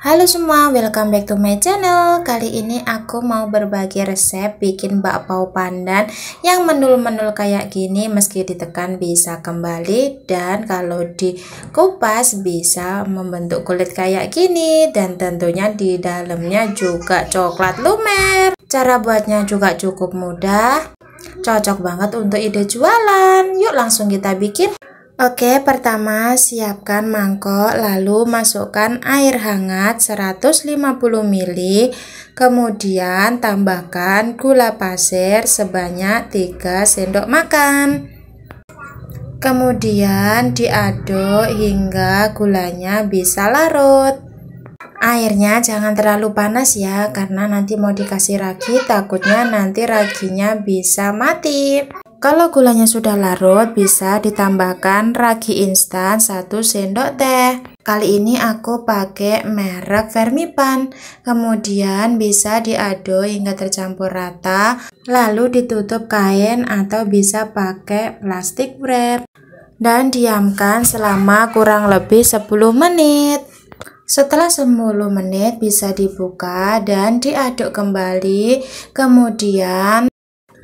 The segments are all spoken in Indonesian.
Halo semua, welcome back to my channel. Kali ini aku mau berbagi resep bikin bakpao pandan yang menul-menul kayak gini meski ditekan bisa kembali dan kalau dikupas bisa membentuk kulit kayak gini dan tentunya di dalamnya juga coklat lumer. Cara buatnya juga cukup mudah. Cocok banget untuk ide jualan. Yuk langsung kita bikin. Oke, pertama siapkan mangkok, lalu masukkan air hangat 150 ml, kemudian tambahkan gula pasir sebanyak 3 sendok makan. Kemudian diaduk hingga gulanya bisa larut. Airnya jangan terlalu panas ya, karena nanti mau dikasih ragi, takutnya nanti raginya bisa mati. Kalau gulanya sudah larut, bisa ditambahkan ragi instan 1 sendok teh. Kali ini aku pakai merek Vermipan. Kemudian bisa diaduk hingga tercampur rata, lalu ditutup kain atau bisa pakai plastik wrap. Dan diamkan selama kurang lebih 10 menit. Setelah 10 menit bisa dibuka dan diaduk kembali, kemudian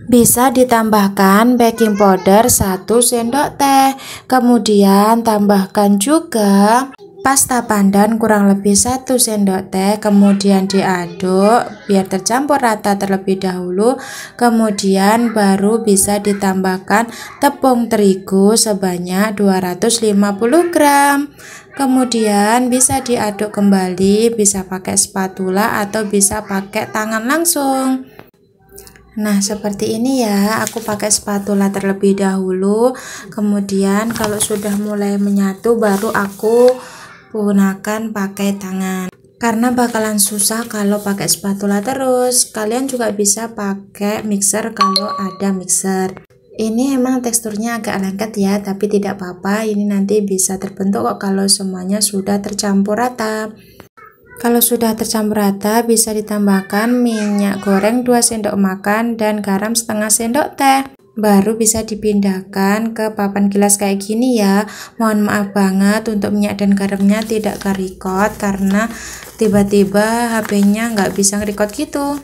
bisa ditambahkan baking powder 1 sendok teh Kemudian tambahkan juga pasta pandan kurang lebih 1 sendok teh kemudian diaduk biar tercampur rata terlebih dahulu kemudian baru bisa ditambahkan tepung terigu sebanyak 250 gram kemudian bisa diaduk kembali bisa pakai spatula atau bisa pakai tangan langsung Nah, seperti ini ya. Aku pakai spatula terlebih dahulu. Kemudian kalau sudah mulai menyatu baru aku gunakan pakai tangan. Karena bakalan susah kalau pakai spatula terus. Kalian juga bisa pakai mixer kalau ada mixer. Ini emang teksturnya agak lengket ya, tapi tidak apa-apa. Ini nanti bisa terbentuk kok kalau semuanya sudah tercampur rata. Kalau sudah tercampur rata, bisa ditambahkan minyak goreng 2 sendok makan dan garam setengah sendok teh. Baru bisa dipindahkan ke papan gelas kayak gini ya. Mohon maaf banget untuk minyak dan garamnya tidak ke record karena tiba-tiba HP-nya nggak bisa record gitu.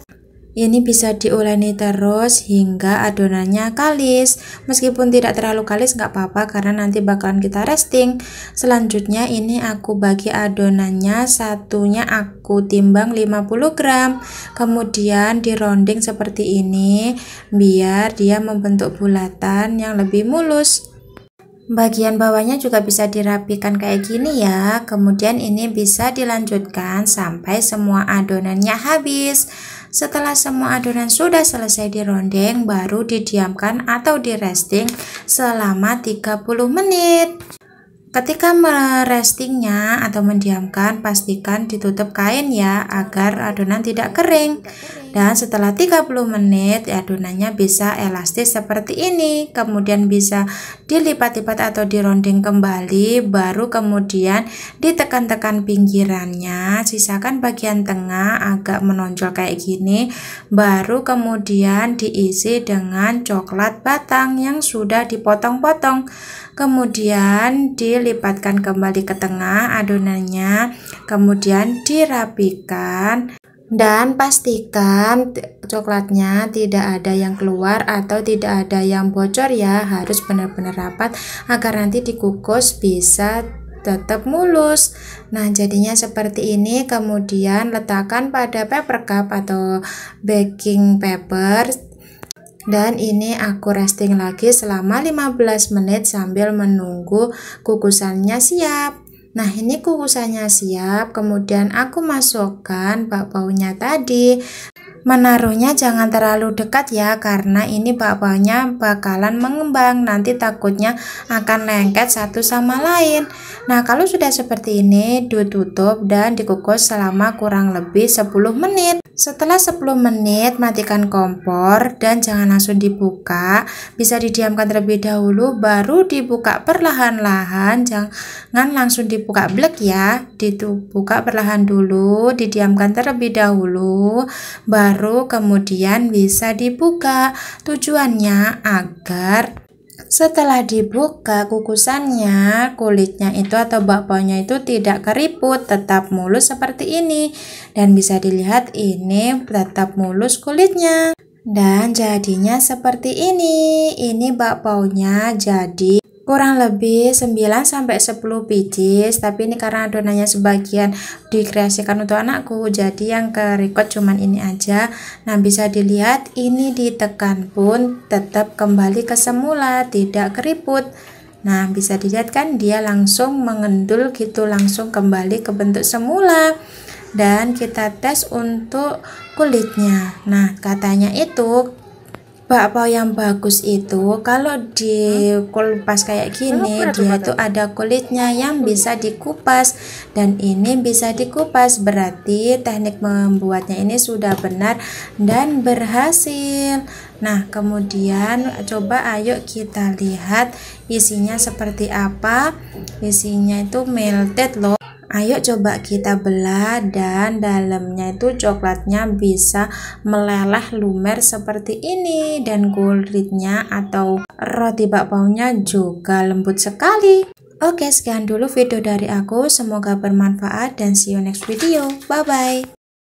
Ini bisa diuleni terus hingga adonannya kalis. Meskipun tidak terlalu kalis nggak apa-apa karena nanti bakalan kita resting. Selanjutnya ini aku bagi adonannya satunya aku timbang 50 gram. Kemudian di rounding seperti ini biar dia membentuk bulatan yang lebih mulus. Bagian bawahnya juga bisa dirapikan kayak gini ya. Kemudian ini bisa dilanjutkan sampai semua adonannya habis. Setelah semua adonan sudah selesai dirondeng, baru didiamkan atau di diresting selama 30 menit. Ketika merestingnya atau mendiamkan, pastikan ditutup kain ya agar adonan tidak kering. Dan setelah 30 menit adonannya bisa elastis seperti ini. Kemudian bisa dilipat-lipat atau dironding kembali baru kemudian ditekan-tekan pinggirannya. Sisakan bagian tengah agak menonjol kayak gini. Baru kemudian diisi dengan coklat batang yang sudah dipotong-potong. Kemudian dilipatkan kembali ke tengah adonannya. Kemudian dirapikan dan pastikan coklatnya tidak ada yang keluar atau tidak ada yang bocor ya harus benar-benar rapat agar nanti dikukus bisa tetap mulus nah jadinya seperti ini kemudian letakkan pada paper cup atau baking paper dan ini aku resting lagi selama 15 menit sambil menunggu kukusannya siap Nah, ini kukusannya siap, kemudian aku masukkan bakpaunya tadi. Menaruhnya jangan terlalu dekat ya, karena ini bakpaunya bakalan mengembang, nanti takutnya akan lengket satu sama lain. Nah, kalau sudah seperti ini, ditutup dan dikukus selama kurang lebih 10 menit. Setelah 10 menit, matikan kompor dan jangan langsung dibuka. Bisa didiamkan terlebih dahulu, baru dibuka perlahan-lahan. Jangan langsung dibuka blek ya. Dibuka perlahan dulu, didiamkan terlebih dahulu, baru kemudian bisa dibuka. Tujuannya agar setelah dibuka kukusannya, kulitnya itu atau bakpaunya itu tidak keriput, tetap mulus seperti ini. Dan bisa dilihat ini tetap mulus kulitnya. Dan jadinya seperti ini. Ini bakpaunya jadi kurang lebih 9 sampai 10 biji tapi ini karena adonannya sebagian dikreasikan untuk anakku jadi yang ke record cuman ini aja nah bisa dilihat ini ditekan pun tetap kembali ke semula tidak keriput nah bisa dilihat kan dia langsung mengendul gitu langsung kembali ke bentuk semula dan kita tes untuk kulitnya nah katanya itu bakpao yang bagus itu kalau dikupas kayak gini dia tuh ada kulitnya yang bisa dikupas dan ini bisa dikupas berarti teknik membuatnya ini sudah benar dan berhasil nah kemudian coba ayo kita lihat isinya seperti apa isinya itu melted loh Ayo coba kita belah dan dalamnya itu coklatnya bisa meleleh lumer seperti ini dan kulitnya atau roti bakpaunya juga lembut sekali. Oke, sekian dulu video dari aku. Semoga bermanfaat dan see you next video. Bye-bye.